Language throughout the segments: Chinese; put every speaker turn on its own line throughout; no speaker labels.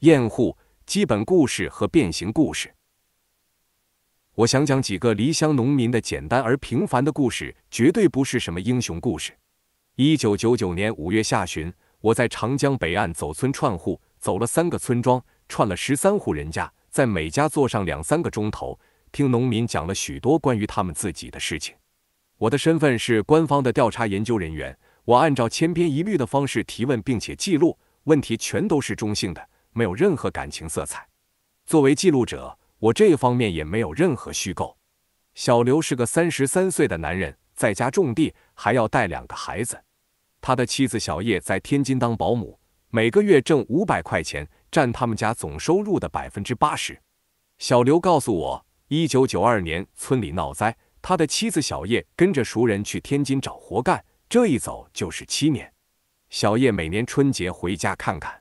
厌户基本故事和变形故事，我想讲几个离乡农民的简单而平凡的故事，绝对不是什么英雄故事。一九九九年五月下旬，我在长江北岸走村串户，走了三个村庄，串了十三户人家，在每家坐上两三个钟头，听农民讲了许多关于他们自己的事情。我的身份是官方的调查研究人员，我按照千篇一律的方式提问，并且记录，问题全都是中性的。没有任何感情色彩。作为记录者，我这一方面也没有任何虚构。小刘是个三十三岁的男人，在家种地，还要带两个孩子。他的妻子小叶在天津当保姆，每个月挣五百块钱，占他们家总收入的百分之八十。小刘告诉我，一九九二年村里闹灾，他的妻子小叶跟着熟人去天津找活干，这一走就是七年。小叶每年春节回家看看。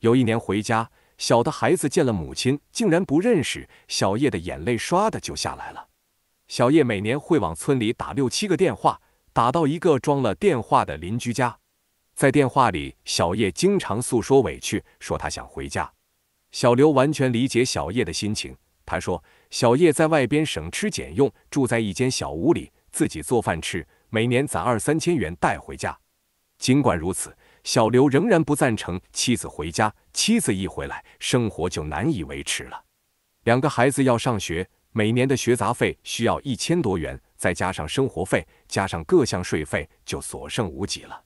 有一年回家，小的孩子见了母亲，竟然不认识。小叶的眼泪唰的就下来了。小叶每年会往村里打六七个电话，打到一个装了电话的邻居家。在电话里，小叶经常诉说委屈，说他想回家。小刘完全理解小叶的心情，他说：“小叶在外边省吃俭用，住在一间小屋里，自己做饭吃，每年攒二三千元带回家。尽管如此。”小刘仍然不赞成妻子回家。妻子一回来，生活就难以维持了。两个孩子要上学，每年的学杂费需要一千多元，再加上生活费，加上各项税费，就所剩无几了。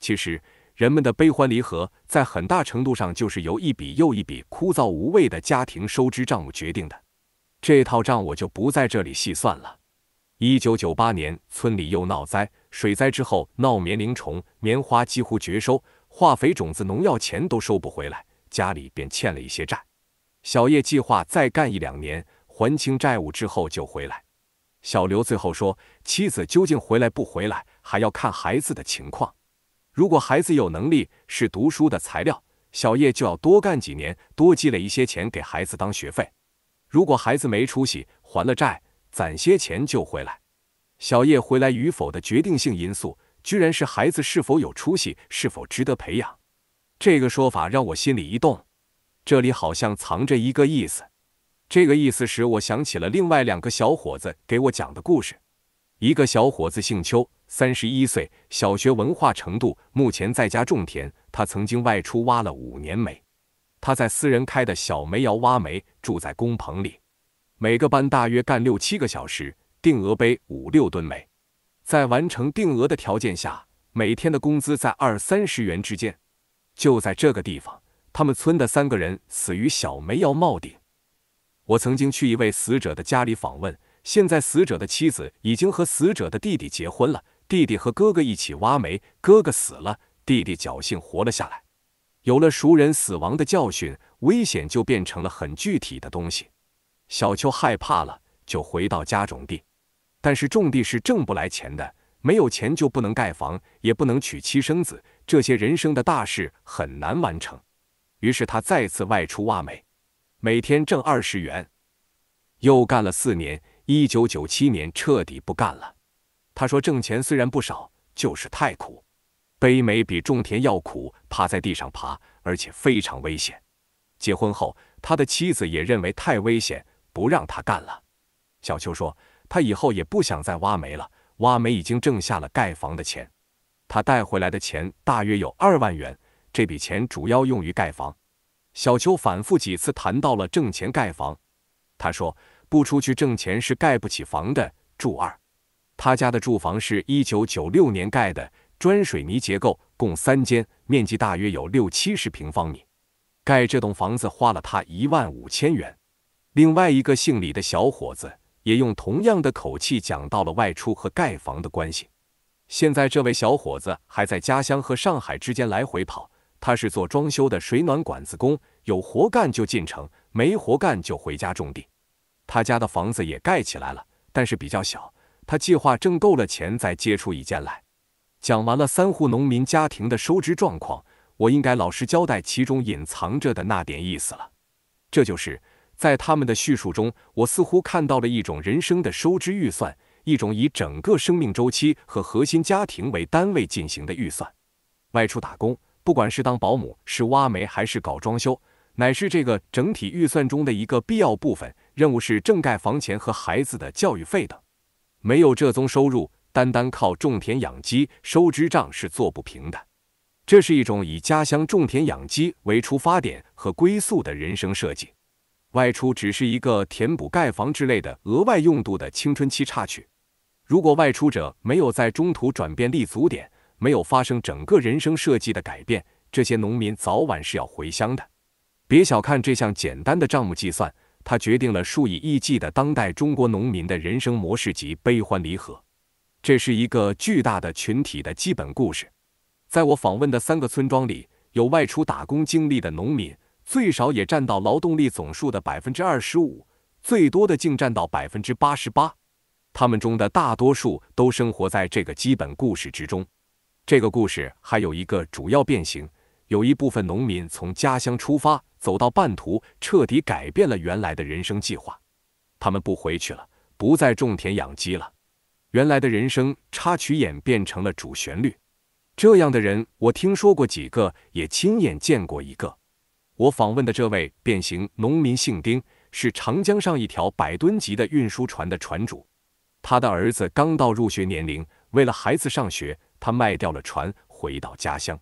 其实，人们的悲欢离合，在很大程度上就是由一笔又一笔枯燥无味的家庭收支账目决定的。这套账我就不在这里细算了。一九九八年，村里又闹灾，水灾之后闹棉铃虫，棉花几乎绝收，化肥、种子、农药钱都收不回来，家里便欠了一些债。小叶计划再干一两年，还清债务之后就回来。小刘最后说：“妻子究竟回来不回来，还要看孩子的情况。如果孩子有能力，是读书的材料，小叶就要多干几年，多积累一些钱给孩子当学费。如果孩子没出息，还了债。”攒些钱就回来。小叶回来与否的决定性因素，居然是孩子是否有出息，是否值得培养。这个说法让我心里一动，这里好像藏着一个意思。这个意思使我想起了另外两个小伙子给我讲的故事。一个小伙子姓邱，三十一岁，小学文化程度，目前在家种田。他曾经外出挖了五年煤，他在私人开的小煤窑挖煤，住在工棚里。每个班大约干六七个小时，定额杯五六吨煤。在完成定额的条件下，每天的工资在二三十元之间。就在这个地方，他们村的三个人死于小煤窑冒顶。我曾经去一位死者的家里访问，现在死者的妻子已经和死者的弟弟结婚了。弟弟和哥哥一起挖煤，哥哥死了，弟弟侥幸活了下来。有了熟人死亡的教训，危险就变成了很具体的东西。小秋害怕了，就回到家种地。但是种地是挣不来钱的，没有钱就不能盖房，也不能娶妻生子，这些人生的大事很难完成。于是他再次外出挖煤，每天挣二十元。又干了四年，一九九七年彻底不干了。他说：“挣钱虽然不少，就是太苦，背煤比种田要苦，趴在地上爬，而且非常危险。”结婚后，他的妻子也认为太危险。不让他干了。小秋说：“他以后也不想再挖煤了。挖煤已经挣下了盖房的钱。他带回来的钱大约有二万元，这笔钱主要用于盖房。”小秋反复几次谈到了挣钱盖房。他说：“不出去挣钱是盖不起房的。”住二，他家的住房是一九九六年盖的，砖水泥结构，共三间，面积大约有六七十平方米。盖这栋房子花了他一万五千元。另外一个姓李的小伙子也用同样的口气讲到了外出和盖房的关系。现在这位小伙子还在家乡和上海之间来回跑，他是做装修的水暖管子工，有活干就进城，没活干就回家种地。他家的房子也盖起来了，但是比较小。他计划挣够了钱再接出一间来。讲完了三户农民家庭的收支状况，我应该老实交代其中隐藏着的那点意思了。这就是。在他们的叙述中，我似乎看到了一种人生的收支预算，一种以整个生命周期和核心家庭为单位进行的预算。外出打工，不管是当保姆、是挖煤还是搞装修，乃是这个整体预算中的一个必要部分。任务是挣盖房钱和孩子的教育费等。没有这宗收入，单单靠种田养鸡，收支账是做不平的。这是一种以家乡种田养鸡为出发点和归宿的人生设计。外出只是一个填补盖房之类的额外用度的青春期插曲。如果外出者没有在中途转变立足点，没有发生整个人生设计的改变，这些农民早晚是要回乡的。别小看这项简单的账目计算，它决定了数以亿计的当代中国农民的人生模式及悲欢离合。这是一个巨大的群体的基本故事。在我访问的三个村庄里，有外出打工经历的农民。最少也占到劳动力总数的百分之二十五，最多的竟占到百分之八十八。他们中的大多数都生活在这个基本故事之中。这个故事还有一个主要变形：有一部分农民从家乡出发，走到半途，彻底改变了原来的人生计划。他们不回去了，不再种田养鸡了。原来的人生插曲演变成了主旋律。这样的人，我听说过几个，也亲眼见过一个。我访问的这位变形农民姓丁，是长江上一条百吨级的运输船的船主。他的儿子刚到入学年龄，为了孩子上学，他卖掉了船，回到家乡。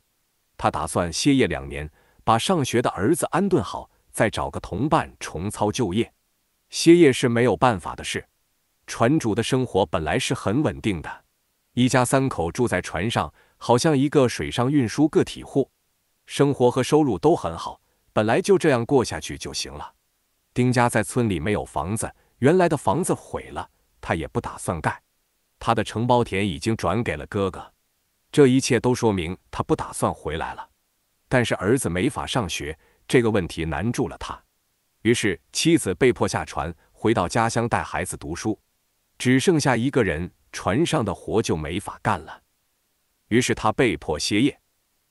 他打算歇业两年，把上学的儿子安顿好，再找个同伴重操旧业。歇业是没有办法的事。船主的生活本来是很稳定的，一家三口住在船上，好像一个水上运输个体户，生活和收入都很好。本来就这样过下去就行了。丁家在村里没有房子，原来的房子毁了，他也不打算盖。他的承包田已经转给了哥哥，这一切都说明他不打算回来了。但是儿子没法上学，这个问题难住了他。于是妻子被迫下船，回到家乡带孩子读书，只剩下一个人，船上的活就没法干了。于是他被迫歇业。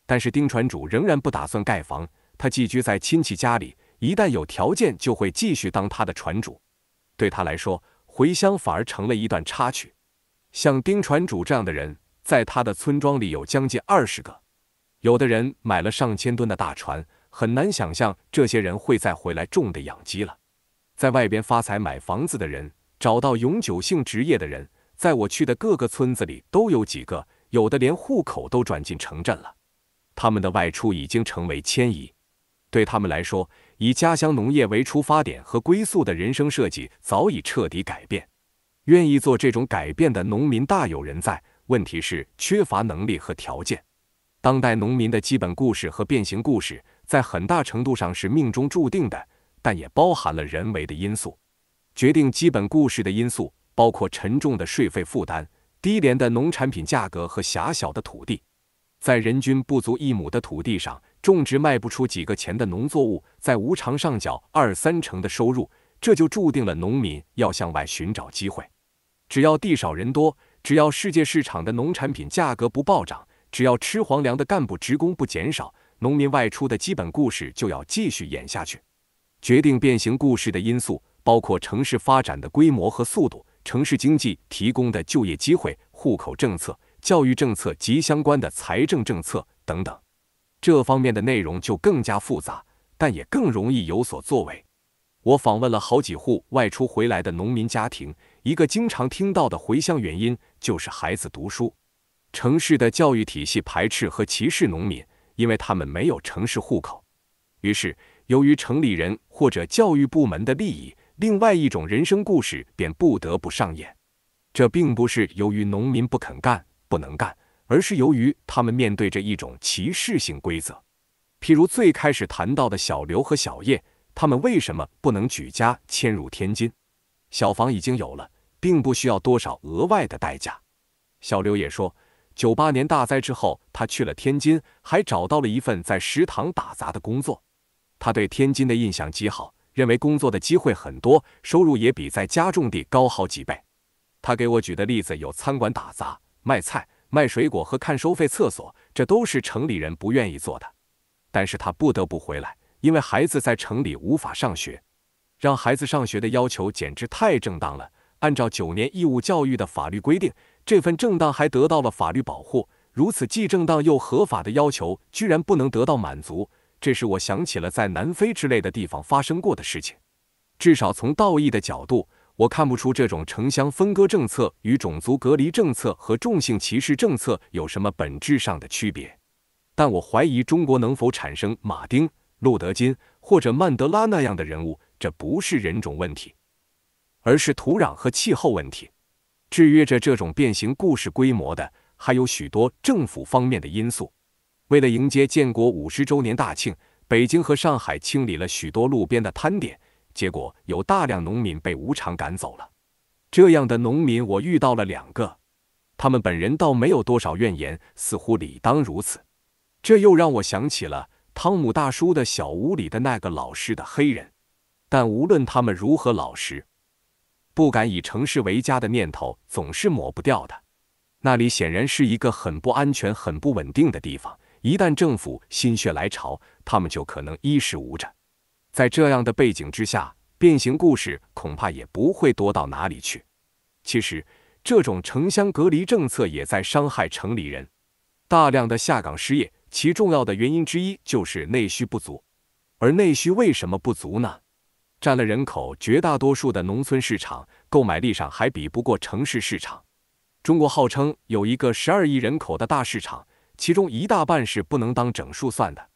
但是丁船主仍然不打算盖房。他寄居在亲戚家里，一旦有条件就会继续当他的船主。对他来说，回乡反而成了一段插曲。像丁船主这样的人，在他的村庄里有将近二十个。有的人买了上千吨的大船，很难想象这些人会再回来种的养鸡了。在外边发财买房子的人，找到永久性职业的人，在我去的各个村子里都有几个，有的连户口都转进城镇了。他们的外出已经成为迁移。对他们来说，以家乡农业为出发点和归宿的人生设计早已彻底改变。愿意做这种改变的农民大有人在，问题是缺乏能力和条件。当代农民的基本故事和变形故事，在很大程度上是命中注定的，但也包含了人为的因素。决定基本故事的因素包括沉重的税费负担、低廉的农产品价格和狭小的土地。在人均不足一亩的土地上。种植卖不出几个钱的农作物，再无偿上缴二三成的收入，这就注定了农民要向外寻找机会。只要地少人多，只要世界市场的农产品价格不暴涨，只要吃皇粮的干部职工不减少，农民外出的基本故事就要继续演下去。决定变形故事的因素包括城市发展的规模和速度、城市经济提供的就业机会、户口政策、教育政策及相关的财政政策等等。这方面的内容就更加复杂，但也更容易有所作为。我访问了好几户外出回来的农民家庭，一个经常听到的回乡原因就是孩子读书。城市的教育体系排斥和歧视农民，因为他们没有城市户口。于是，由于城里人或者教育部门的利益，另外一种人生故事便不得不上演。这并不是由于农民不肯干、不能干。而是由于他们面对着一种歧视性规则，譬如最开始谈到的小刘和小叶，他们为什么不能举家迁入天津？小房已经有了，并不需要多少额外的代价。小刘也说，九八年大灾之后，他去了天津，还找到了一份在食堂打杂的工作。他对天津的印象极好，认为工作的机会很多，收入也比在家种地高好几倍。他给我举的例子有餐馆打杂、卖菜。卖水果和看收费厕所，这都是城里人不愿意做的，但是他不得不回来，因为孩子在城里无法上学。让孩子上学的要求简直太正当了。按照九年义务教育的法律规定，这份正当还得到了法律保护。如此既正当又合法的要求，居然不能得到满足，这是我想起了在南非之类的地方发生过的事情。至少从道义的角度。我看不出这种城乡分割政策与种族隔离政策和种性歧视政策有什么本质上的区别，但我怀疑中国能否产生马丁·路德金或者曼德拉那样的人物。这不是人种问题，而是土壤和气候问题。制约着这种变形故事规模的，还有许多政府方面的因素。为了迎接建国五十周年大庆，北京和上海清理了许多路边的摊点。结果有大量农民被无偿赶走了。这样的农民，我遇到了两个，他们本人倒没有多少怨言，似乎理当如此。这又让我想起了汤姆大叔的小屋里的那个老实的黑人。但无论他们如何老实，不敢以城市为家的念头总是抹不掉的。那里显然是一个很不安全、很不稳定的地方。一旦政府心血来潮，他们就可能衣食无着。在这样的背景之下，变形故事恐怕也不会多到哪里去。其实，这种城乡隔离政策也在伤害城里人，大量的下岗失业，其重要的原因之一就是内需不足。而内需为什么不足呢？占了人口绝大多数的农村市场，购买力上还比不过城市市场。中国号称有一个十二亿人口的大市场，其中一大半是不能当整数算的。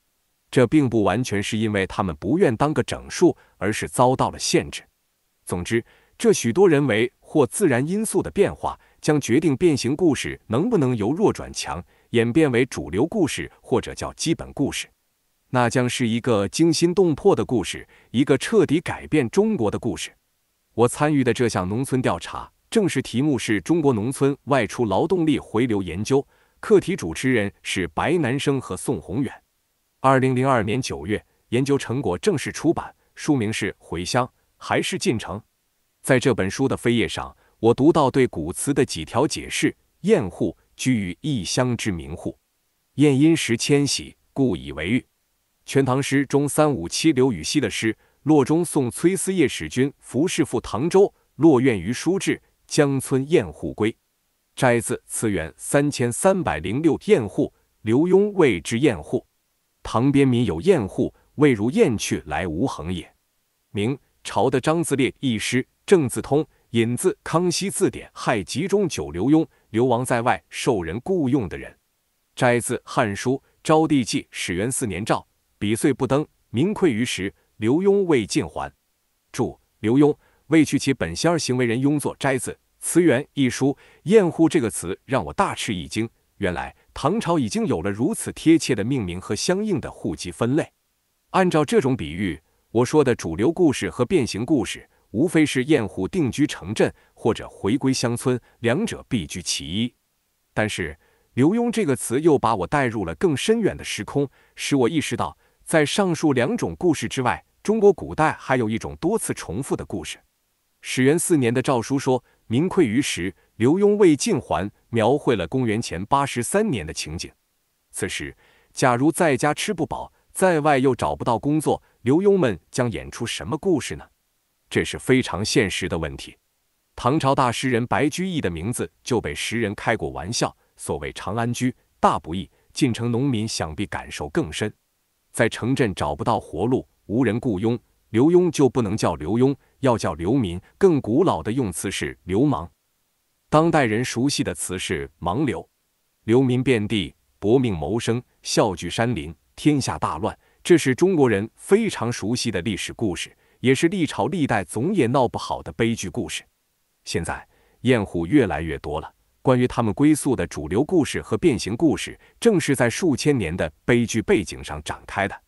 这并不完全是因为他们不愿当个整数，而是遭到了限制。总之，这许多人为或自然因素的变化，将决定变形故事能不能由弱转强，演变为主流故事或者叫基本故事。那将是一个惊心动魄的故事，一个彻底改变中国的故事。我参与的这项农村调查，正式题目是中国农村外出劳动力回流研究。课题主持人是白南生和宋宏远。二零零二年九月，研究成果正式出版，书名是《回乡还是进城》。在这本书的扉页上，我读到对“古词的几条解释：雁户居于异乡之名户，雁因时迁徙，故以为喻。《全唐诗》中三五七刘禹锡的诗《洛中送崔思业使君服侍赴唐州》，“洛苑于书至，江村雁户归”。摘自《词源》三千三百零六“雁户”，刘墉为之“雁户”。旁边民有雁户，未如燕去来无恒也。明朝的张自烈一师，郑自通引自《康熙字典》，害集中九刘墉流亡在外，受人雇佣的人。斋字《汉书昭帝纪》，始元四年诏，比岁不登，民愧于时，刘墉未尽还。注：刘墉未去其本仙儿，行为人庸作斋字。《词源》一书，雁户这个词让我大吃一惊，原来。唐朝已经有了如此贴切的命名和相应的户籍分类。按照这种比喻，我说的主流故事和变形故事，无非是燕户定居城镇或者回归乡村，两者必居其一。但是“刘墉”这个词又把我带入了更深远的时空，使我意识到，在上述两种故事之外，中国古代还有一种多次重复的故事。始元四年的诏书说：“民愧于时，刘墉为晋还描绘了公元前八十三年的情景。此时，假如在家吃不饱，在外又找不到工作，刘墉们将演出什么故事呢？这是非常现实的问题。唐朝大诗人白居易的名字就被时人开过玩笑。所谓“长安居大不易”，进城农民想必感受更深。在城镇找不到活路，无人雇佣，刘墉就不能叫刘墉，要叫刘民。更古老的用词是流氓。当代人熟悉的词是“盲流”，流民遍地，搏命谋生，笑聚山林，天下大乱。这是中国人非常熟悉的历史故事，也是历朝历代总也闹不好的悲剧故事。现在，焰虎越来越多了。关于他们归宿的主流故事和变形故事，正是在数千年的悲剧背景上展开的。